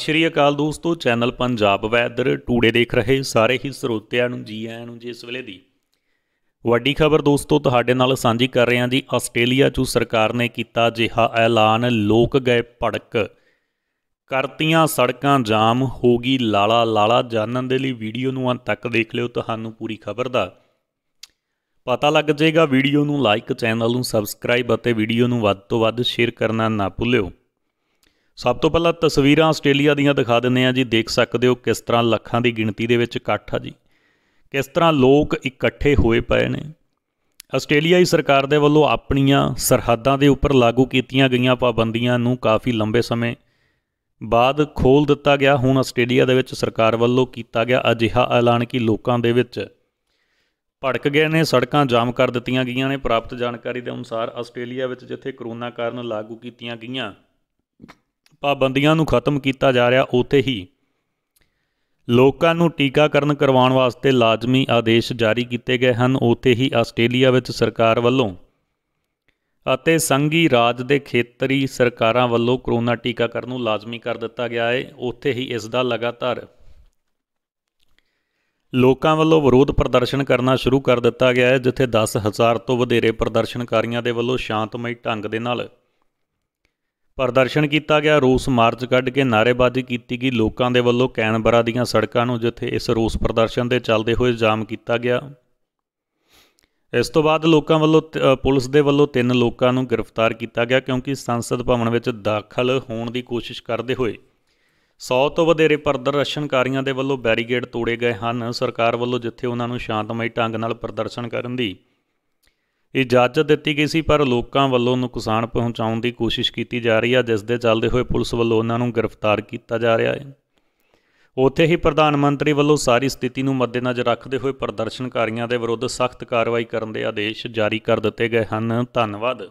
ਸ਼੍ਰੀ ਅਕਾਲ ਦੋਸਤੋ channel Punjab weather today ਦੇਖ ਰਹੇ ਸਾਰੇ ਹੀ ਸਰੋਤਿਆਂ ਨੂੰ ਜੀ ਆਇਆਂ ਨੂੰ ਜੀ ਇਸ ਵੇਲੇ ਦੀ ਵੱਡੀ ਖਬਰ ਦੋਸਤੋ ਤੁਹਾਡੇ ਨਾਲ ਸਾਂਝੀ ਕਰ ਰਹੇ ਹਾਂ ਜੀ ਆਸਟ੍ਰੇਲੀਆ 'ਚ ਸਰਕਾਰ ਨੇ ਕੀਤਾ ਜਿਹਾ ਐਲਾਨ ਲੋਕ ਗਏ ਭੜਕ ਕਰਤੀਆਂ ਸੜਕਾਂ ਜਾਮ ਹੋ ਗਈ ਲਾਲਾ ਲਾਲਾ ਜਾਣਨ ਦੇ ਲਈ ਵੀਡੀਓ ਨੂੰ ਅੰਤ ਤੱਕ ਦੇਖ ਲਿਓ ਤੁਹਾਨੂੰ ਪੂਰੀ ਖਬਰ ਦਾ ਪਤਾ ਲੱਗ ਜਾਏਗਾ ਵੀਡੀਓ ਨੂੰ ਲਾਈਕ ਚੈਨਲ ਨੂੰ ਸਬਸਕ੍ਰਾਈਬ ਅਤੇ ਵੀਡੀਓ ਨੂੰ ਵੱਧ ਤੋਂ ਵੱਧ ਸ਼ੇਅਰ ਕਰਨਾ ਨਾ ਭੁੱਲਿਓ ਸਭ ਤੋਂ ਪਹਿਲਾਂ ਤਸਵੀਰਾਂ ਆਸਟ੍ਰੇਲੀਆ ਦੀਆਂ ਦਿਖਾ ਦਿੰਨੇ ਆ ਜੀ ਦੇਖ ਸਕਦੇ ਹੋ ਕਿਸ ਤਰ੍ਹਾਂ ਲੱਖਾਂ ਦੀ ਗਿਣਤੀ ਦੇ ਵਿੱਚ ਇਕੱਠ ਆ ਜੀ ਕਿਸ ਤਰ੍ਹਾਂ ਲੋਕ ਇਕੱਠੇ ਹੋਏ ਪਏ ਨੇ ਆਸਟ੍ਰੇਲੀਆਈ ਸਰਕਾਰ ਦੇ ਵੱਲੋਂ ਆਪਣੀਆਂ ਸਰਹੱਦਾਂ ਦੇ ਉੱਪਰ ਲਾਗੂ ਕੀਤੀਆਂ ਗਈਆਂ ਪਾਬੰਦੀਆਂ ਨੂੰ ਕਾਫੀ ਲੰਬੇ ਸਮੇਂ ਬਾਅਦ ਖੋਲ ਦਿੱਤਾ ਗਿਆ ਹੁਣ ਆਸਟ੍ਰੇਲੀਆ ਦੇ ਵਿੱਚ ਸਰਕਾਰ ਵੱਲੋਂ ਕੀਤਾ ਗਿਆ ਅਜਿਹਾ ਐਲਾਨ ਕਿ ਲੋਕਾਂ ਦੇ ਵਿੱਚ ਭੜਕ ਗਏ ਨੇ ਸੜਕਾਂ ਜਾਮ ਕਰ ਦਿੱਤੀਆਂ ਗਈਆਂ ਨੇ ਪ੍ਰਾਪਤ ਜਾਣਕਾਰੀ ਦੇ ਅਨੁਸਾਰ ਆਸਟ੍ਰੇਲੀਆ ਵਿੱਚ ਜਿੱਥੇ ਕਰੋਨਾ ਕਾਰਨ ਲਾਗੂ ਕੀਤੀਆਂ ਗਈਆਂ ਪਾਬੰਦੀਆਂ ਨੂੰ ਖਤਮ ਕੀਤਾ ਜਾ ਰਿਹਾ ਉਥੇ ਹੀ ਲੋਕਾਂ ਨੂੰ ਟੀਕਾਕਰਨ ਕਰਵਾਉਣ ਵਾਸਤੇ ਲਾਜ਼ਮੀ ਆਦੇਸ਼ ਜਾਰੀ ਕੀਤੇ ਗਏ ਹਨ ਉਥੇ ਹੀ ਆਸਟ੍ਰੇਲੀਆ ਵਿੱਚ ਸਰਕਾਰ ਵੱਲੋਂ ਅਤੇ ਸੰਘੀ ਰਾਜ ਦੇ ਖੇਤਰੀ ਸਰਕਾਰਾਂ ਵੱਲੋਂ ਕਰੋਨਾ ਟੀਕਾਕਰਨ ਨੂੰ ਲਾਜ਼ਮੀ ਕਰ ਦਿੱਤਾ ਗਿਆ ਹੈ ਉੱਥੇ ਹੀ ਇਸ ਦਾ ਲਗਾਤਾਰ ਲੋਕਾਂ ਵੱਲੋਂ ਵਿਰੋਧ ਪ੍ਰਦਰਸ਼ਨ ਕਰਨਾ ਸ਼ੁਰੂ ਕਰ ਦਿੱਤਾ ਗਿਆ ਹੈ ਜਿੱਥੇ 10000 ਤੋਂ ਵਧੇਰੇ ਪ੍ਰਦਰਸ਼ਨਕਾਰੀਆਂ ਦੇ ਵੱਲੋਂ ਸ਼ਾਂਤਮਈ ਢੰਗ ਦੇ ਨਾਲ ਪ੍ਰਦਰਸ਼ਨ ਕੀਤਾ ਗਿਆ ਰੋਸ ਮਾਰਚ ਕੱਢ ਕੇ ਨਾਰੇਬਾਜ਼ੀ ਕੀਤੀ ਗਈ ਲੋਕਾਂ ਦੇ ਵੱਲੋਂ ਕੈਨਬਰਾ ਦੀਆਂ ਸੜਕਾਂ ਨੂੰ ਜਿੱਥੇ ਇਸ ਰੋਸ ਪ੍ਰਦਰਸ਼ਨ ਦੇ ਚੱਲਦੇ ਹੋਏ ਜਾਮ ਕੀਤਾ ਗਿਆ ਇਸ ਤੋਂ ਬਾਅਦ ਲੋਕਾਂ ਵੱਲੋਂ ਪੁਲਿਸ ਦੇ ਵੱਲੋਂ ਤਿੰਨ ਲੋਕਾਂ ਨੂੰ ਗ੍ਰਿਫਤਾਰ ਕੀਤਾ ਗਿਆ ਕਿਉਂਕਿ ਸੰਸਦ ਭਵਨ ਵਿੱਚ ਦਾਖਲ ਹੋਣ ਦੀ ਕੋਸ਼ਿਸ਼ ਕਰਦੇ ਹੋਏ 100 ਤੋਂ ਵਧੇਰੇ ਪ੍ਰਦਰਸ਼ਨਕਾਰੀਆਂ ਦੇ ਵੱਲੋਂ ਬੈਰੀਗੇਡ ਤੋੜੇ ਗਏ ਹਨ ਸਰਕਾਰ ਵੱਲੋਂ ਜਿੱਥੇ ਉਹਨਾਂ ਨੂੰ ਸ਼ਾਂਤਮਈ ਢੰਗ ਨਾਲ ਪ੍ਰਦਰਸ਼ਨ ਕਰਨ ਦੀ ਇਜਾਜ਼ਤ ਦਿੱਤੀ ਗਈ ਸੀ ਪਰ ਲੋਕਾਂ ਵੱਲੋਂ ਨੁਕਸਾਨ ਪਹੁੰਚਾਉਣ ਦੀ ਕੋਸ਼ਿਸ਼ ਕੀਤੀ ਜਾ ਰਹੀ ਹੈ ਜਿਸ ਦੇ ਚੱਲਦੇ ਹੋਏ ਪੁਲਿਸ ਵੱਲੋਂ ਉਹਨਾਂ ਨੂੰ ਗ੍ਰਿਫਤਾਰ ਕੀਤਾ ਜਾ ਰਿਹਾ ਹੈ ਉੱਥੇ ਹੀ ਪ੍ਰਧਾਨ ਮੰਤਰੀ ਵੱਲੋਂ ਸਾਰੀ ਸਥਿਤੀ ਨੂੰ ਮੱਦੇਨਜ਼ਰ ਰੱਖਦੇ ਹੋਏ ਪ੍ਰਦਰਸ਼ਨਕਾਰੀਆਂ ਦੇ ਵਿਰੁੱਧ ਸਖਤ ਕਾਰਵਾਈ ਕਰਨ ਦੇ ਆਦੇਸ਼ ਜਾਰੀ ਕਰ ਦਿੱਤੇ ਗਏ ਹਨ ਧੰਨਵਾਦ